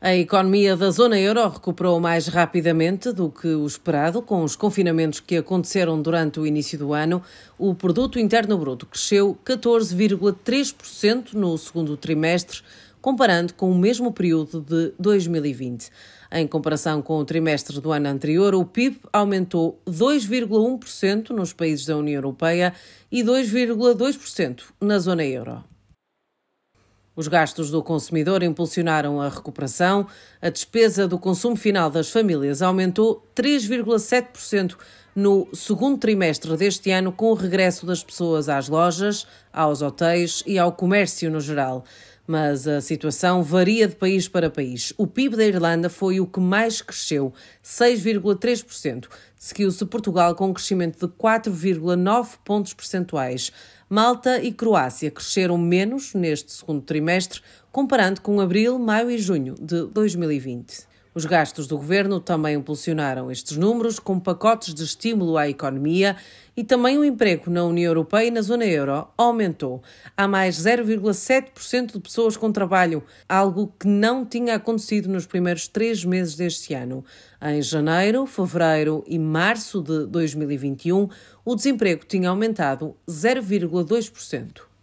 A economia da zona euro recuperou mais rapidamente do que o esperado, com os confinamentos que aconteceram durante o início do ano. O produto interno bruto cresceu 14,3% no segundo trimestre, comparando com o mesmo período de 2020. Em comparação com o trimestre do ano anterior, o PIB aumentou 2,1% nos países da União Europeia e 2,2% na zona euro. Os gastos do consumidor impulsionaram a recuperação, a despesa do consumo final das famílias aumentou 3,7% no segundo trimestre deste ano, com o regresso das pessoas às lojas, aos hotéis e ao comércio no geral mas a situação varia de país para país. O PIB da Irlanda foi o que mais cresceu, 6,3%. Seguiu-se Portugal com um crescimento de 4,9 pontos percentuais. Malta e Croácia cresceram menos neste segundo trimestre, comparando com abril, maio e junho de 2020. Os gastos do governo também impulsionaram estes números, com pacotes de estímulo à economia e também o emprego na União Europeia e na zona euro aumentou. Há mais 0,7% de pessoas com trabalho, algo que não tinha acontecido nos primeiros três meses deste ano. Em janeiro, fevereiro e março de 2021, o desemprego tinha aumentado 0,2%.